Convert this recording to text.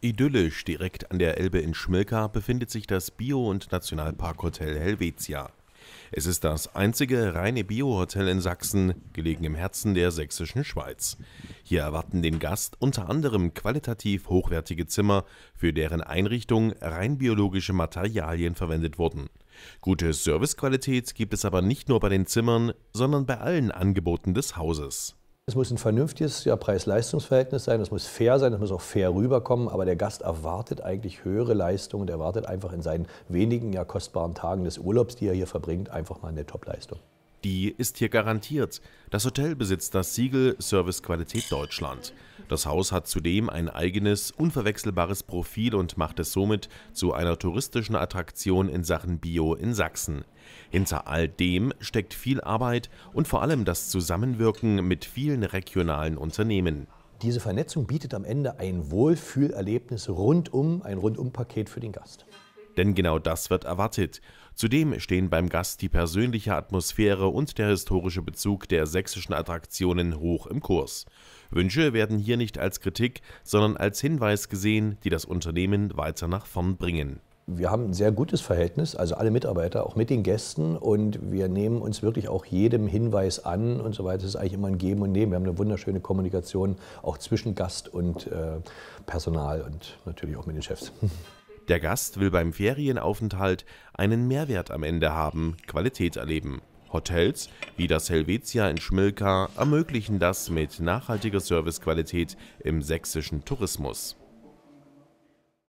Idyllisch direkt an der Elbe in Schmilka befindet sich das Bio- und Nationalparkhotel Helvetia. Es ist das einzige reine Bio-Hotel in Sachsen, gelegen im Herzen der sächsischen Schweiz. Hier erwarten den Gast unter anderem qualitativ hochwertige Zimmer, für deren Einrichtung rein biologische Materialien verwendet wurden. Gute Servicequalität gibt es aber nicht nur bei den Zimmern, sondern bei allen Angeboten des Hauses. Es muss ein vernünftiges ja, Preis-Leistungs-Verhältnis sein, es muss fair sein, es muss auch fair rüberkommen, aber der Gast erwartet eigentlich höhere Leistungen und erwartet einfach in seinen wenigen, ja kostbaren Tagen des Urlaubs, die er hier verbringt, einfach mal eine Topleistung. Die ist hier garantiert. Das Hotel besitzt das Siegel Service Qualität Deutschland. Das Haus hat zudem ein eigenes, unverwechselbares Profil und macht es somit zu einer touristischen Attraktion in Sachen Bio in Sachsen. Hinter all dem steckt viel Arbeit und vor allem das Zusammenwirken mit vielen regionalen Unternehmen. Diese Vernetzung bietet am Ende ein Wohlfühlerlebnis rundum, ein Rundum-Paket für den Gast. Denn genau das wird erwartet. Zudem stehen beim Gast die persönliche Atmosphäre und der historische Bezug der sächsischen Attraktionen hoch im Kurs. Wünsche werden hier nicht als Kritik, sondern als Hinweis gesehen, die das Unternehmen weiter nach vorn bringen wir haben ein sehr gutes Verhältnis, also alle Mitarbeiter, auch mit den Gästen und wir nehmen uns wirklich auch jedem Hinweis an und so weiter. Es ist eigentlich immer ein Geben und Nehmen. Wir haben eine wunderschöne Kommunikation auch zwischen Gast und äh, Personal und natürlich auch mit den Chefs. Der Gast will beim Ferienaufenthalt einen Mehrwert am Ende haben, Qualität erleben. Hotels wie das Helvetia in Schmilka ermöglichen das mit nachhaltiger Servicequalität im sächsischen Tourismus.